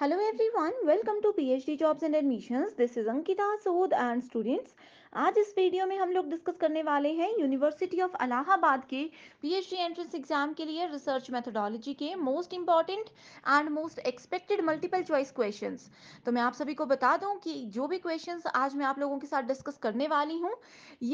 Hello everyone, welcome to PhD Jobs and Admissions. This is Ankita Sood and students. आज इस video में हम लोग डिस्कस करने वाले हैं यूनिवर्सिटी ऑफ अलाहाबाद के पीएचडी एंट्रेंस एग्जाम के लिए रिसर्च मेथोडोलॉजी के most important and most expected multiple choice question तो मैं आप सभी को बता दूं कि जो भी क्वेश्चन आज मैं आप लोगों के साथ डिस्कस करने वाली हूँ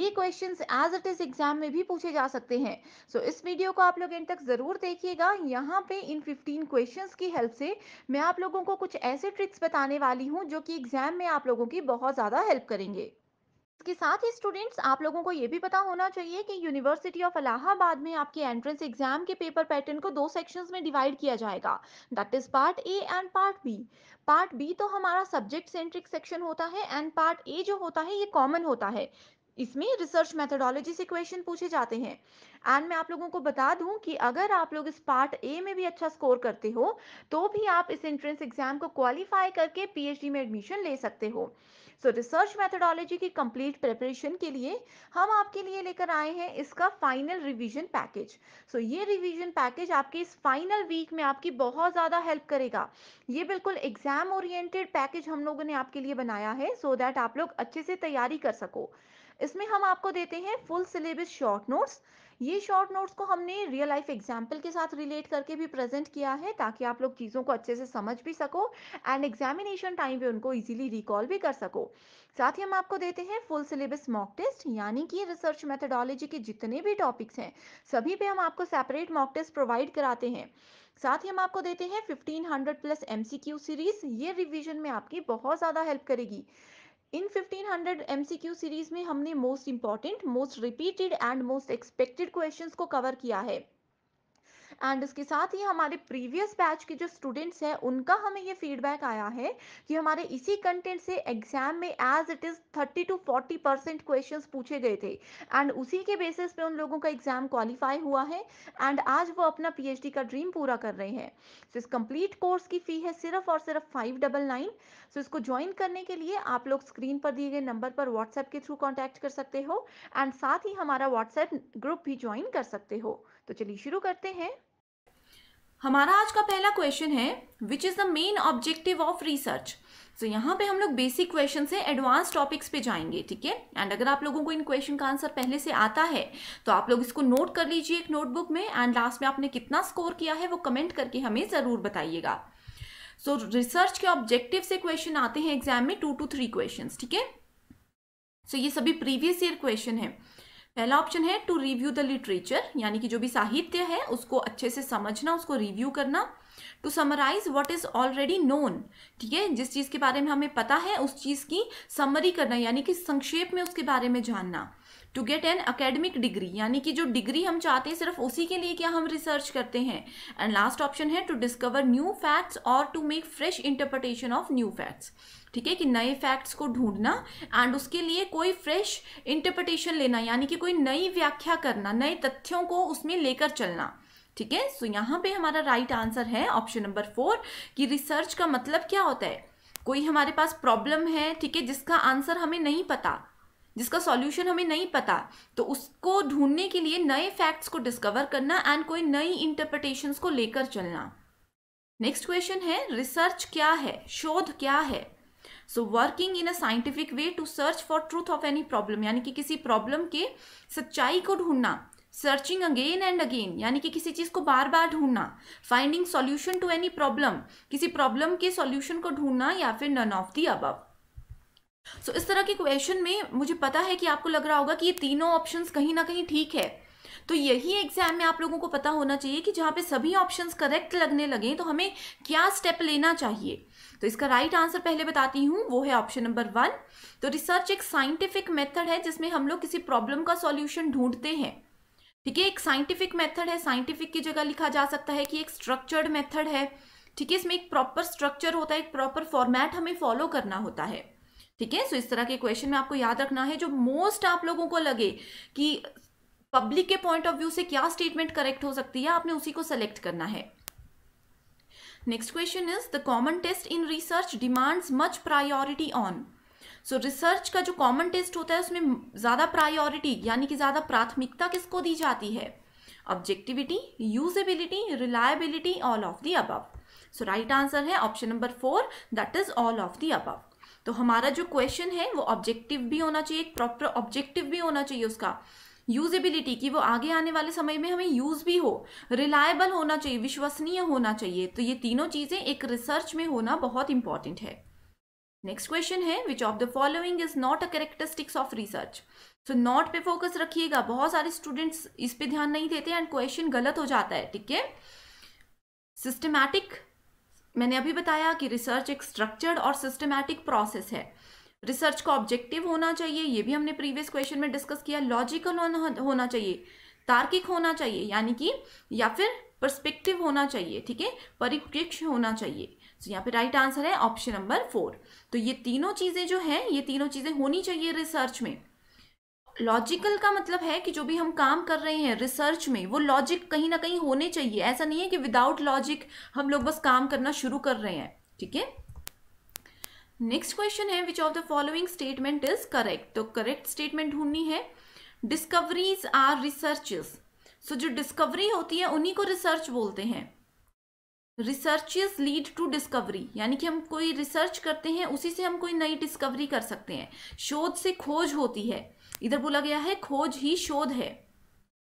ये question as it is exam में भी पूछे जा सकते हैं सो so, इस वीडियो को आप लोग एंड तक जरूर देखिएगा यहाँ पे इन फिफ्टीन क्वेश्चन की हेल्प से मैं आप लोगों को कुछ ऐसे ट्रिक्स बताने वाली हूँ जो कि एग्जाम में आप लोगों की बहुत ज़्यादा हेल्प करेंगे इसके साथ ही स्टूडेंट्स आप लोगों को ये भी पता होना चाहिए कि यूनिवर्सिटी ऑफ अलाहाबाद में आपके एंट्रेंस एग्जाम के पेपर पैटर्न को दो सेक्शंस में डिवाइड किया जाएगा that is part A and part B part B तो हमारा सब्जेक्ट सेंट्रिक सेक्शन होता है एंड पार्ट ए जो होता है ये कॉमन होता है इसमें रिसर्च मेथडोलॉजी से क्वेश्चन पूछे जाते हैं एंड मैं आप लोगों को बता दूं कि अगर आप लोग इस पार्ट ए में भी अच्छा स्कोर करते हो तो भी आप इस एंट्रेंस एग्जाम को क्वालिफाई करके पीएचडी में एडमिशन ले सकते हो सो रिसर्च मैथडोलॉजी की कंप्लीट प्रिपरेशन के लिए हम आपके लिए लेकर आए हैं इसका फाइनल रिवीजन पैकेज सो ये रिवीजन पैकेज आपके इस फाइनल वीक में आपकी बहुत ज़्यादा हेल्प करेगा ये बिल्कुल एग्जाम ओरिएंटेड पैकेज हम लोगों ने आपके लिए बनाया है सो so दैट आप लोग अच्छे से तैयारी कर सको इसमें हम आपको देते हैं फुल सिलेबस शॉर्ट नोट्स ये शॉर्ट नोट्स को हमने रियल लाइफ एग्जाम्पल के साथ रिलेट करके भी प्रेजेंट किया है ताकि आप लोग चीज़ों को अच्छे से समझ भी सको एंड एग्जामिनेशन टाइम पे उनको इजीली रिकॉल भी कर सको साथ ही हम आपको देते हैं फुल सिलेबस मॉक टेस्ट यानी कि रिसर्च मेथडोलॉजी के जितने भी टॉपिक्स हैं सभी पे हम आपको सेपरेट मॉक टेस्ट प्रोवाइड कराते हैं साथ ही हम आपको देते हैं 1500 प्लस एमसीक्यू सीरीज ये रिवीजन में आपकी बहुत ज़्यादा हेल्प करेगी इन 1500 एमसीक्यू सीरीज में हमने most important most repeated and most expected questions को कवर किया है एंड इसके साथ ही हमारे प्रीवियस बैच के जो स्टूडेंट्स हैं उनका हमें ये फीडबैक आया है कि हमारे इसी कंटेंट से एग्जाम में as it is thirty to forty percent question पूछे गए थे एंड उसी के बेसिस पे उन लोगों का एग्जाम क्वालिफाई हुआ है एंड आज वो अपना पी का ड्रीम पूरा कर रहे हैं सो so, इस कंप्लीट कोर्स की फ़ी है सिर्फ और सिर्फ फाइव डबल नाइन सो इसको ज्वाइन करने के लिए आप लोग स्क्रीन पर दिए गए नंबर पर व्हाट्सएप के थ्रू कॉन्टैक्ट कर सकते हो एंड साथ ही हमारा व्हाट्सएप ग्रुप भी ज्वाइन कर सकते हो तो चलिए शुरू करते हैं हमारा आज का पहला क्वेश्चन है which is the main objective of research so यहाँ पे हम लोग बेसिक क्वेश्चन से एडवांस टॉपिक्स पे जाएंगे ठीक है एंड अगर आप लोगों को इन क्वेश्चन का आंसर पहले से आता है तो आप लोग इसको नोट कर लीजिए एक नोटबुक में एंड लास्ट में आपने कितना स्कोर किया है वो कमेंट करके हमें ज़रूर बताइएगा सो so, रिसर्च के ऑब्जेक्टिव से क्वेश्चन आते हैं एग्जाम में टू टू थ्री क्वेश्चन ठीक है सो ये सभी प्रीवियस ईयर क्वेश्चन है पहला ऑप्शन है टू रिव्यू द लिटरेचर यानी कि जो भी साहित्य है उसको अच्छे से समझना उसको रिव्यू करना to summarise what is already known ठीक है जिस चीज़ के बारे में हमें पता है उस चीज़ की समरी करना यानी कि संक्षेप में उसके बारे में जानना to get an academic degree यानी कि जो डिग्री हम चाहते हैं सिर्फ उसी के लिए क्या हम रिसर्च करते हैं एंड लास्ट ऑप्शन है टू डिस्कवर न्यू फैक्ट्स और to make fresh interpretation of new facts ठीक है कि नए फैक्ट्स को ढूंढना एंड उसके लिए कोई फ्रेश इंटरप्रटेशन लेना यानी कि कोई नई व्याख्या करना नए तथ्यों को उसमें लेकर चलना ठीक है सो यहाँ पे हमारा राइट right आंसर है ऑप्शन नंबर फोर कि रिसर्च का मतलब क्या होता है कोई हमारे पास प्रॉब्लम है ठीक है जिसका आंसर हमें नहीं पता जिसका सॉल्यूशन हमें नहीं पता तो उसको ढूंढने के लिए नए फैक्ट्स को डिस्कवर करना एंड कोई नई इंटरप्रिटेशन को लेकर चलना नेक्स्ट क्वेश्चन है रिसर्च क्या है शोध क्या है so working in a scientific way to search for truth of any problem यानी कि किसी प्रॉब्लम के सच्चाई को ढूंढना सर्चिंग अगेन एंड अगेन यानी कि किसी चीज़ को बार बार ढूंढना finding solution to any problem किसी प्रॉब्लम के सॉल्यूशन को ढूंढना या फिर none of the above so so, इस तरह के क्वेश्चन में मुझे पता है कि आपको लग रहा होगा कि ये तीनों ऑप्शंस कहीं ना कहीं ठीक है तो यही एग्जाम में आप लोगों को पता होना चाहिए कि जहाँ पे सभी ऑप्शंस करेक्ट लगने लगे तो हमें क्या स्टेप लेना चाहिए तो इसका राइट right आंसर पहले बताती हूँ वो है ऑप्शन नंबर वन तो रिसर्च एक साइंटिफिक मेथड है जिसमें हम लोग किसी प्रॉब्लम का सॉल्यूशन ढूंढते हैं ठीक है एक साइंटिफिक मेथड है साइंटिफिक की जगह लिखा जा सकता है कि एक स्ट्रक्चर्ड मेथड है ठीक है इसमें एक प्रॉपर स्ट्रक्चर होता है एक प्रॉपर फॉर्मेट हमें फॉलो करना होता है ठीक है सो इस तरह के क्वेश्चन में आपको याद रखना है जो मोस्ट आप लोगों को लगे कि पब्लिक के पॉइंट ऑफ व्यू से क्या स्टेटमेंट करेक्ट हो सकती है आपने उसी को सेलेक्ट करना है next question is the common test in research demands much priority on so research का जो कॉमन टेस्ट होता है उसमें ज़्यादा प्रायोरिटी यानी कि ज़्यादा प्राथमिकता किसको दी जाती है objectivity usability reliability all of the above so right answer है option number four that is all of the above तो हमारा जो क्वेश्चन है वो ऑब्जेक्टिव भी होना चाहिए एक प्रॉपर ऑब्जेक्टिव भी होना चाहिए उसका यूजेबिलिटी कि वो आगे आने वाले समय में हमें यूज़ भी हो रिलायबल होना चाहिए विश्वसनीय होना चाहिए तो ये तीनों चीज़ें एक रिसर्च में होना बहुत इंपॉर्टेंट है नेक्स्ट क्वेश्चन है which of the following is not a characteristics of research so not पे फोकस रखिएगा बहुत सारे स्टूडेंट्स इस पे ध्यान नहीं देते एंड क्वेश्चन गलत हो जाता है ठीक है सिस्टमैटिक मैंने अभी बताया कि रिसर्च एक स्ट्रक्चर्ड और सिस्टमैटिक प्रोसेस है रिसर्च का ऑब्जेक्टिव होना चाहिए ये भी हमने प्रीवियस क्वेश्चन में डिस्कस किया लॉजिकल होना चाहिए तार्किक होना चाहिए यानी कि या फिर परस्पेक्टिव होना चाहिए ठीक है परिप्रेक्ष्य होना चाहिए तो यहाँ पे राइट आंसर है ऑप्शन नंबर फोर तो ये तीनों चीज़ें जो हैं ये तीनों चीज़ें होनी चाहिए रिसर्च में लॉजिकल का मतलब है कि जो भी हम काम कर रहे हैं रिसर्च में वो लॉजिक कहीं ना कहीं होने चाहिए ऐसा नहीं है कि विदाउट लॉजिक हम लोग बस काम करना शुरू कर रहे हैं ठीक है नेक्स्ट क्वेश्चन है which of the following statement is correct तो करेक्ट स्टेटमेंट ढूंढनी है डिस्कवरीज आर रिसर्चेस सो जो डिस्कवरी होती है उन्हीं को रिसर्च बोलते हैं रिसर्चेस लीड टू डिस्कवरी यानी कि हम कोई रिसर्च करते हैं उसी से हम कोई नई डिस्कवरी कर सकते हैं शोध से खोज होती है इधर बोला गया है खोज ही शोध है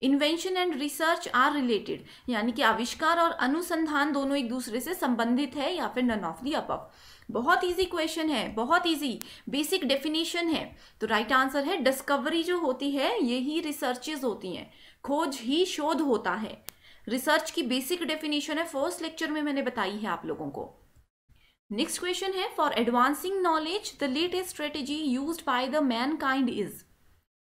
invention and research are related यानी कि आविष्कार और अनुसंधान दोनों एक दूसरे से संबंधित है या फिर नन ऑफ दी अपव बहुत इजी क्वेश्चन है बहुत इजी बेसिक डेफिनेशन है तो राइट right आंसर है डिस्कवरी जो होती है ये ही रिसर्चेज होती हैं खोज ही शोध होता है रिसर्च की बेसिक डेफिनेशन है फर्स्ट लेक्चर में मैंने बताई है आप लोगों को नेक्स्ट क्वेश्चन है for advancing knowledge the latest strategy use by the mankind is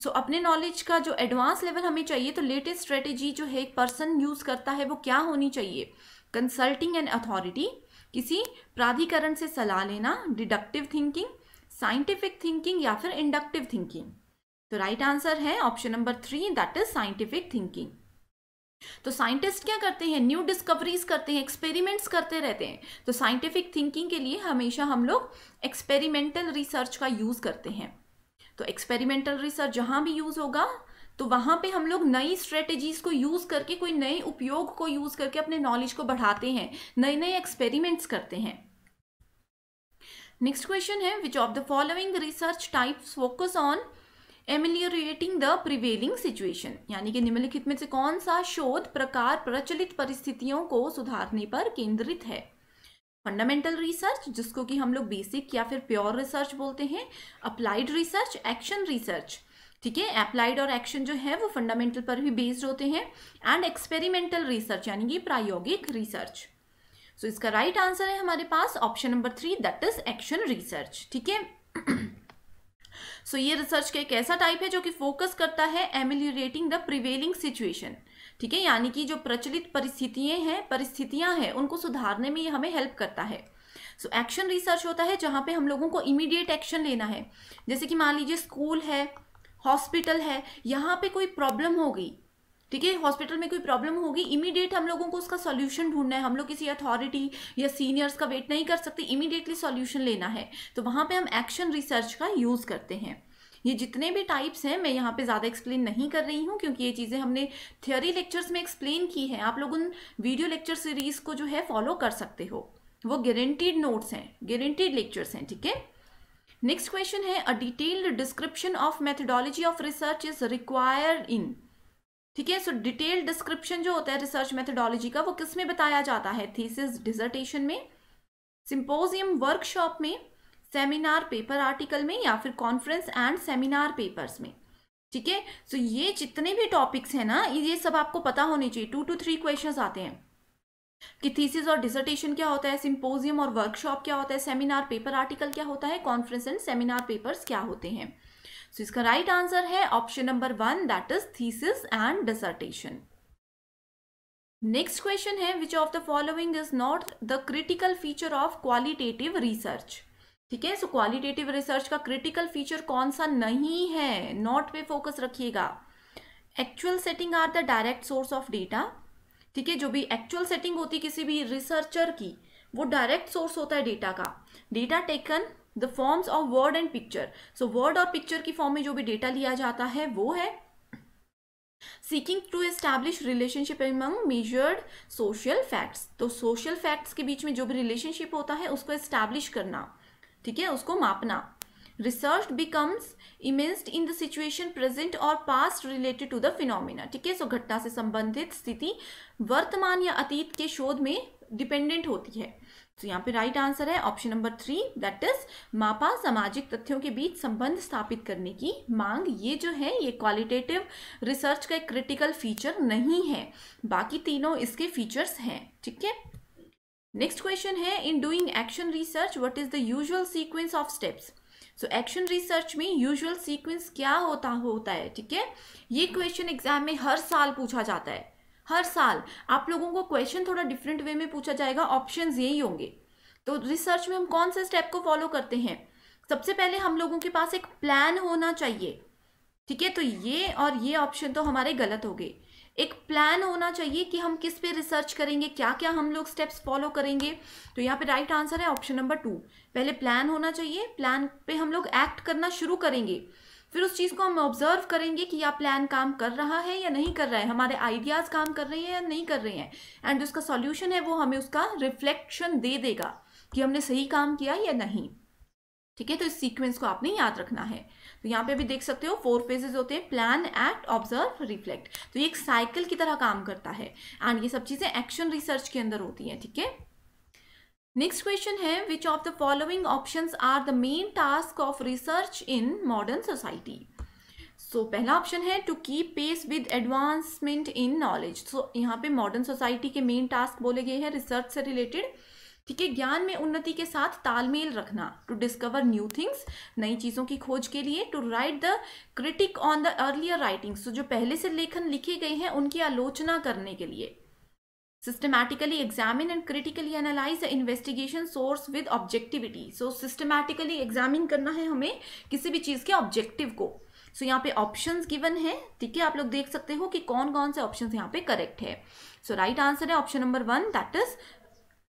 so so, अपने नॉलेज का जो एडवांस लेवल हमें चाहिए तो लेटेस्ट स्ट्रेटेजी जो है एक पर्सन यूज़ करता है वो क्या होनी चाहिए कंसल्टिंग एंड अथॉरिटी किसी प्राधिकरण से सलाह लेना डिडक्टिव थिंकिंग साइंटिफिक थिंकिंग या फिर इंडक्टिव थिंकिंग तो राइट आंसर है option number three that is scientific thinking तो साइंटिस्ट क्या करते हैं न्यू डिस्कवरीज करते हैं एक्सपेरिमेंट्स करते रहते हैं तो साइंटिफिक थिंकिंग के लिए हमेशा हम लोग एक्सपेरिमेंटल रिसर्च का यूज़ करते हैं तो एक्सपेरिमेंटल रिसर्च जहाँ भी यूज़ होगा तो वहाँ पे हम लोग नई स्ट्रेटेजीज को यूज़ करके कोई नए उपयोग को यूज़ करके अपने नॉलेज को बढ़ाते हैं नए नए एक्सपेरिमेंट्स करते हैं नेक्स्ट क्वेश्चन है which of the following research types focus on ameliorating the prevailing situation यानी कि निम्नलिखित में से कौन सा शोध प्रकार प्रचलित परिस्थितियों को सुधारने पर केंद्रित है फंडामेंटल रिसर्च जिसको कि हम लोग बेसिक या फिर प्योर रिसर्च बोलते हैं अप्लाइड रिसर्च एक्शन रिसर्च ठीक है अप्लाइड और एक्शन जो है वो फंडामेंटल पर भी बेस्ड होते हैं एंड एक्सपेरिमेंटल रिसर्च यानी कि प्रायोगिक रिसर्च सो इसका राइट right आंसर है हमारे पास option number three that is action research ठीक है सो ये रिसर्च का एक ऐसा टाइप है जो कि फोकस करता है एमिल्यूरेटिंग द प्रिवेलिंग सिचुएशन ठीक है यानी कि जो प्रचलित परिस्थितियाँ हैं परिस्थितियाँ हैं उनको सुधारने में ये हमें हेल्प करता है सो एक्शन रिसर्च होता है जहाँ पे हम लोगों को इमीडिएट एक्शन लेना है जैसे कि मान लीजिए स्कूल है हॉस्पिटल है यहाँ पे कोई प्रॉब्लम हो गई ठीक है हॉस्पिटल में कोई प्रॉब्लम होगी इमीडिएट हम लोगों को उसका सॉल्यूशन ढूंढना है हम लोग किसी अथॉरिटी या सीनियर्स का वेट नहीं कर सकते इमीडिएटली सॉल्यूशन लेना है तो वहाँ पे हम एक्शन रिसर्च का यूज़ करते हैं ये जितने भी टाइप्स हैं मैं यहाँ पे ज़्यादा एक्सप्लेन नहीं कर रही हूँ क्योंकि ये चीज़ें हमने थियोरी लेक्चर्स में एक्सप्लेन की हैं आप लोग उन वीडियो लेक्चर सीरीज को जो है फॉलो कर सकते हो वो गारंटीड नोट्स हैं गारंटीड लेक्चर्स हैं ठीक है नेक्स्ट क्वेश्चन है a detailed description of methodology of research is required in ठीक है सो डिटेल डिस्क्रिप्शन जो होता है रिसर्च मैथडोलॉजी का वो किस में बताया जाता है थीसिस डिजर्टेशन में सिंपोजियम वर्कशॉप में सेमिनार पेपर आर्टिकल में या फिर कॉन्फ्रेंस एंड सेमिनार पेपर्स में ठीक है सो ये जितने भी टॉपिक्स हैं ना ये सब आपको पता होने चाहिए टू टू थ्री क्वेश्चंस आते हैं कि थीसिस और डिसर्टेशन क्या होता है सिंपोजियम और वर्कशॉप क्या होता है सेमिनार पेपर आर्टिकल क्या होता है कॉन्फ्रेंस एंड सेमिनार पेपर्स क्या होते हैं सो so, इसका राइट right आंसर है option number one that is thesis and dissertation next question है which of the following is not the critical feature of qualitative research ठीक है so qualitative research का critical feature कौन सा नहीं है नॉट पे फोकस रखिएगा actual setting are the direct source of data ठीक है जो भी एक्चुअल सेटिंग होती किसी भी रिसर्चर की वो डायरेक्ट सोर्स होता है डेटा का data taken the forms of word and picture so word और पिक्चर की फॉर्म में जो भी डेटा लिया जाता है वो है seeking to establish relationship among measured social facts तो सोशल फैक्ट्स के बीच में जो भी रिलेशनशिप होता है उसको एस्टैब्लिश करना ठीक है उसको मापना research becomes immersed in the situation present और past related to the phenomena ठीक है सो घटना से संबंधित स्थिति वर्तमान या अतीत के शोध में डिपेंडेंट होती है तो यहाँ पे राइट आंसर है option number three that is मापा सामाजिक तथ्यों के बीच संबंध स्थापित करने की मांग ये जो है ये क्वालिटेटिव रिसर्च का एक क्रिटिकल फीचर नहीं है बाकी तीनों इसके फीचर्स हैं ठीक है नेक्स्ट क्वेश्चन है in doing action research what is the usual sequence of steps so action research में यूजुअल सीक्वेंस क्या होता होता है ठीक है ये क्वेश्चन एग्जाम में हर साल पूछा जाता है हर साल आप लोगों को क्वेश्चन थोड़ा डिफरेंट वे में पूछा जाएगा ऑप्शन यही होंगे तो रिसर्च में हम कौन से स्टेप को फॉलो करते हैं सबसे पहले हम लोगों के पास एक प्लान होना चाहिए ठीक है तो ये और ये ऑप्शन तो हमारे गलत हो गए एक प्लान होना चाहिए कि हम किस पे रिसर्च करेंगे क्या क्या हम लोग स्टेप्स फॉलो करेंगे तो यहाँ पे राइट आंसर है ऑप्शन नंबर टू पहले प्लान होना चाहिए प्लान पे हम लोग एक्ट करना शुरू करेंगे फिर उस चीज़ को हम ऑब्जर्व करेंगे कि यह प्लान काम कर रहा है या नहीं कर रहा है हमारे आइडियाज़ काम कर रहे हैं या नहीं कर रहे हैं एंड उसका सॉल्यूशन है वो हमें उसका रिफ्लेक्शन दे देगा कि हमने सही काम किया या नहीं ठीक है तो इस सीक्वेंस को आपने याद रखना है तो यहाँ पे भी देख सकते हो फोर फेजेस होते हैं प्लान एक्ट ऑब्जर्व रिफ्लेक्ट तो ये एक साइकिल की तरह काम करता है एंड ये सब चीज़ें एक्शन रिसर्च के अंदर होती हैं ठीक है थीके? नेक्स्ट क्वेश्चन है which of the following options are the main task of research in modern society so पहला ऑप्शन है to keep pace with advancement in knowledge so यहाँ पे मॉडर्न सोसाइटी के मेन टास्क बोले गए हैं रिसर्च से रिलेटेड ठीक है ज्ञान में उन्नति के साथ तालमेल रखना टू डिस्कवर न्यू थिंग्स नई चीज़ों की खोज के लिए to write the critique on the earlier writings तो जो पहले से लेखन लिखे गए हैं उनकी आलोचना करने के लिए systematically examine and critically analyse the investigation source with objectivity so systematically examine करना है हमें किसी भी चीज़ के ऑब्जेक्टिव को सो so, यहाँ पे ऑप्शन गिवन है ठीक है आप लोग देख सकते हो कि कौन कौन से ऑप्शन यहाँ पे करेक्ट है सो राइट आंसर है option number one that is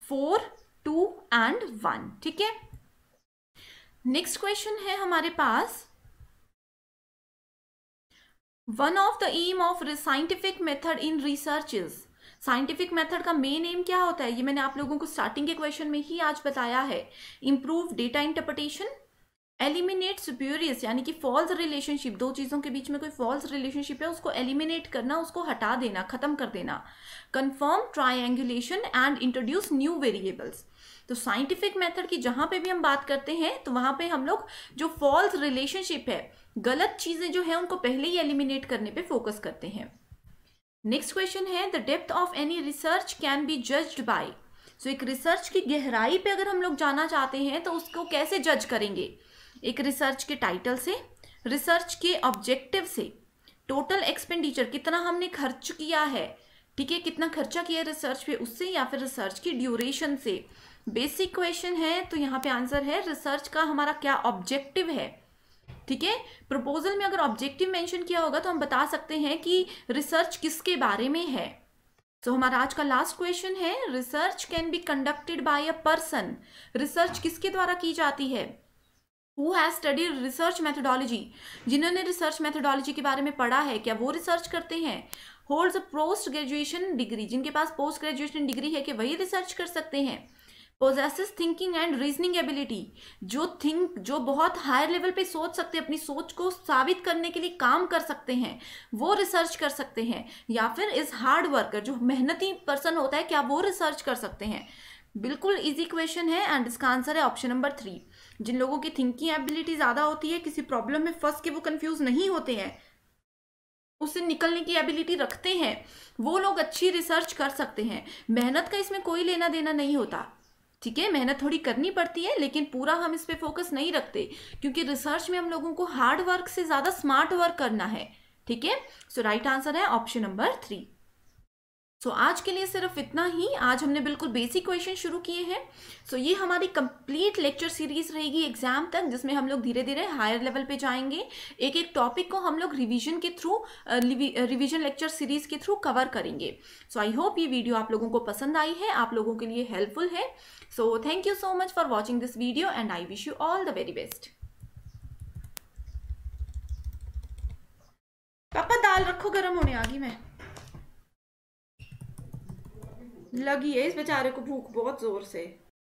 four two and one ठीक है नेक्स्ट क्वेश्चन है हमारे पास one of the aim of scientific method in research is scientific method का मेन एम क्या होता है ये मैंने आप लोगों को स्टार्टिंग के क्वेश्चन में ही आज बताया है improve data interpretation eliminate spurious यानी कि फॉल्स रिलेशनशिप दो चीज़ों के बीच में कोई फॉल्स रिलेशनशिप है उसको एलिमिनेट करना उसको हटा देना ख़त्म कर देना confirm triangulation and introduce new variables तो साइंटिफिक मेथड की जहाँ पे भी हम बात करते हैं तो वहाँ पे हम लोग जो फॉल्स रिलेशनशिप है गलत चीज़ें जो है उनको पहले ही एलिमिनेट करने पे फोकस करते हैं नेक्स्ट क्वेश्चन है the depth of any research can be judged by so एक रिसर्च की गहराई पे अगर हम लोग जाना चाहते हैं तो उसको कैसे जज करेंगे एक रिसर्च के टाइटल से रिसर्च के ऑब्जेक्टिव से टोटल एक्सपेंडिचर कितना हमने खर्च किया है ठीक है कितना खर्चा किया है रिसर्च पे उससे या फिर रिसर्च की ड्यूरेशन से बेसिक क्वेश्चन है तो यहाँ पे आंसर है रिसर्च का हमारा क्या ऑब्जेक्टिव है ठीक है प्रपोजल में अगर ऑब्जेक्टिव मेंशन किया होगा तो हम बता सकते हैं कि रिसर्च किसके बारे में है तो so, हमारा आज का लास्ट क्वेश्चन है research can be conducted by a person research किसके द्वारा की जाती है who has study research methodology जिन्होंने रिसर्च मैथडोलॉजी के बारे में पढ़ा है क्या वो रिसर्च करते हैं holds a post graduation degree जिनके पास पोस्ट ग्रेजुएशन डिग्री है कि वही रिसर्च कर सकते हैं possesses thinking and reasoning ability जो थिंक जो बहुत हायर लेवल पे सोच सकते हैं अपनी सोच को साबित करने के लिए काम कर सकते हैं वो रिसर्च कर सकते हैं या फिर इस हार्ड वर्कर जो मेहनती पर्सन होता है क्या वो रिसर्च कर सकते हैं बिल्कुल इजी क्वेश्चन है एंड इसका आंसर है ऑप्शन नंबर थ्री जिन लोगों की थिंकिंग एबिलिटी ज़्यादा होती है किसी प्रॉब्लम में फंस के वो कंफ्यूज नहीं होते हैं उससे निकलने की एबिलिटी रखते हैं वो लोग अच्छी रिसर्च कर सकते हैं मेहनत का इसमें कोई लेना देना नहीं होता ठीक है मेहनत थोड़ी करनी पड़ती है लेकिन पूरा हम इस पर फोकस नहीं रखते क्योंकि रिसर्च में हम लोगों को हार्ड वर्क से ज़्यादा स्मार्ट वर्क करना है ठीक है सो राइट आंसर है option number three so so, आज के लिए सिर्फ इतना ही आज हमने बिल्कुल बेसिक क्वेश्चन शुरू किए हैं सो so, ये हमारी कंप्लीट लेक्चर सीरीज रहेगी एग्जाम तक जिसमें हम लोग धीरे धीरे हायर लेवल पे जाएंगे एक एक टॉपिक को हम लोग रिवीजन के थ्रू रिवीजन लेक्चर सीरीज के थ्रू कवर करेंगे सो आई होप ये वीडियो आप लोगों को पसंद आई है आप लोगों के लिए हेल्पफुल है so thank you so much for watching this video and I wish you all the very best पापा दाल रखो गर्म होने आ गई मैं लगी है इस बेचारे को भूख बहुत जोर से